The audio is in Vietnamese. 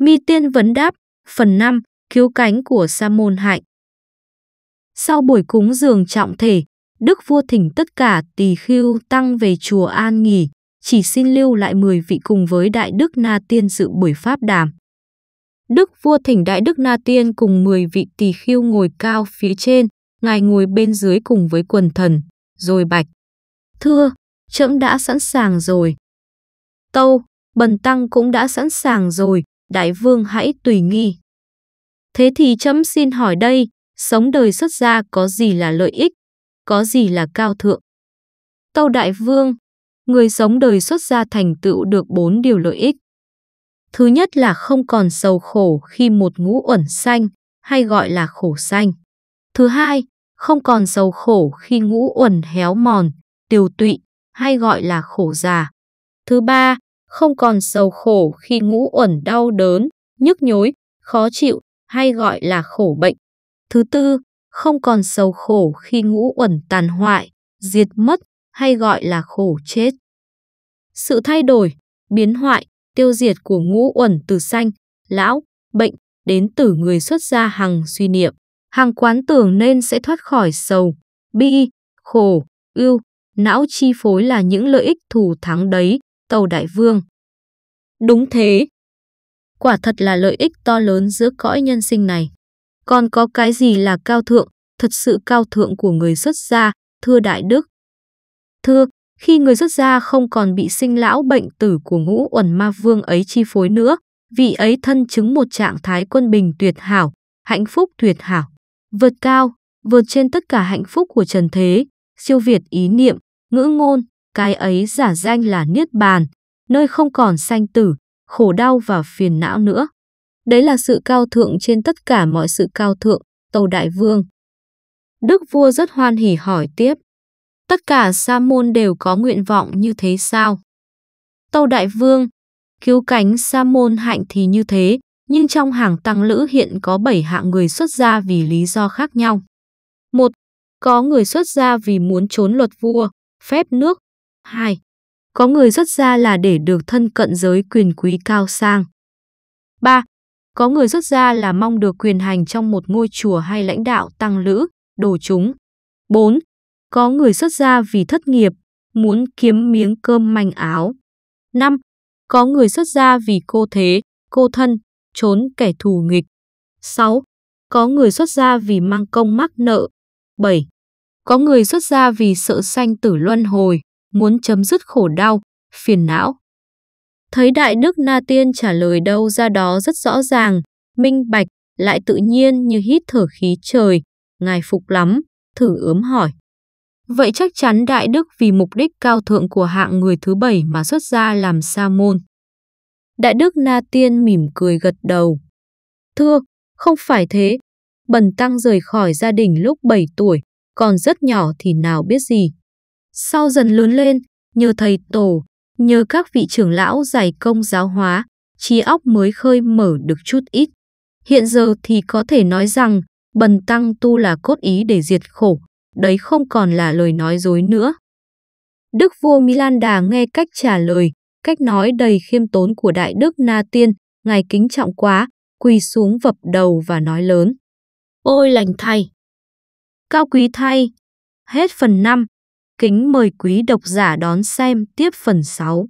Mi Tiên Vấn Đáp, phần 5, Cứu cánh của Sa môn Hạnh. Sau buổi cúng dường trọng thể, Đức Vua thỉnh tất cả tỳ khưu tăng về chùa An nghỉ, chỉ xin lưu lại 10 vị cùng với Đại Đức Na Tiên dự buổi pháp đàm. Đức Vua thỉnh Đại Đức Na Tiên cùng 10 vị tỳ khưu ngồi cao phía trên, ngài ngồi bên dưới cùng với quần thần, rồi bạch. Thưa, trẫm đã sẵn sàng rồi. Tâu, bần tăng cũng đã sẵn sàng rồi, đại vương hãy tùy nghi. Thế thì chấm xin hỏi đây, sống đời xuất gia có gì là lợi ích, có gì là cao thượng? Tâu đại vương, người sống đời xuất gia thành tựu được bốn điều lợi ích. Thứ nhất là không còn sầu khổ khi một ngũ uẩn xanh, hay gọi là khổ xanh. Thứ hai, không còn sầu khổ khi ngũ uẩn héo mòn, tiêu tụy, hay gọi là khổ già. Thứ ba, không còn sầu khổ khi ngũ uẩn đau đớn, nhức nhối, khó chịu hay gọi là khổ bệnh. Thứ tư, không còn sầu khổ khi ngũ uẩn tàn hoại, diệt mất hay gọi là khổ chết. Sự thay đổi, biến hoại, tiêu diệt của ngũ uẩn từ sanh, lão, bệnh đến từ người xuất gia hằng suy niệm, hằng quán tưởng nên sẽ thoát khỏi sầu, bi, khổ, ưu, não chi phối là những lợi ích thù thắng đấy, tàu đại vương. Đúng thế. Quả thật là lợi ích to lớn giữa cõi nhân sinh này. Còn có cái gì là cao thượng, thật sự cao thượng của người xuất gia, thưa đại đức. Thưa, khi người xuất gia không còn bị sinh lão bệnh tử của ngũ uẩn ma vương ấy chi phối nữa, vị ấy thân chứng một trạng thái quân bình tuyệt hảo, hạnh phúc tuyệt hảo, vượt cao, vượt trên tất cả hạnh phúc của trần thế, siêu việt ý niệm, ngữ ngôn, cái ấy giả danh là niết bàn, nơi không còn sanh tử, khổ đau và phiền não nữa. Đấy là sự cao thượng trên tất cả mọi sự cao thượng, Tâu Đại Vương. Đức vua rất hoan hỉ hỏi tiếp. Tất cả sa môn đều có nguyện vọng như thế sao? Tâu Đại Vương, cứu cánh sa môn hạnh thì như thế, nhưng trong hàng tăng lữ hiện có 7 hạng người xuất gia vì lý do khác nhau. một Có người xuất gia vì muốn trốn luật vua, phép nước. 2. Có người xuất gia là để được thân cận giới quyền quý cao sang. 3. Có người xuất gia là mong được quyền hành trong một ngôi chùa hay lãnh đạo tăng lữ, đồ chúng. 4. Có người xuất gia vì thất nghiệp, muốn kiếm miếng cơm manh áo. 5. Có người xuất gia vì cô thế, cô thân, trốn kẻ thù nghịch. 6. Có người xuất gia vì mang công mắc nợ. 7. Có người xuất gia vì sợ sanh tử luân hồi muốn chấm dứt khổ đau, phiền não. Thấy Đại Đức Na Tiên trả lời đâu ra đó rất rõ ràng, minh bạch, lại tự nhiên như hít thở khí trời, ngài phục lắm, thử ướm hỏi. Vậy chắc chắn Đại Đức vì mục đích cao thượng của hạng người thứ bảy mà xuất gia làm sa môn. Đại Đức Na Tiên mỉm cười gật đầu. Thưa, không phải thế. Bần Tăng rời khỏi gia đình lúc 7 tuổi, còn rất nhỏ thì nào biết gì. Sau dần lớn lên, nhờ thầy tổ, nhờ các vị trưởng lão giải công giáo hóa, trí óc mới khơi mở được chút ít. Hiện giờ thì có thể nói rằng, bần tăng tu là cốt ý để diệt khổ, đấy không còn là lời nói dối nữa. Đức vua milan Milanda nghe cách trả lời, cách nói đầy khiêm tốn của đại đức Na Tiên, ngài kính trọng quá, quỳ xuống vập đầu và nói lớn. Ôi lành thay! Cao quý thay! Hết phần 5 Kính mời quý độc giả đón xem tiếp phần 6.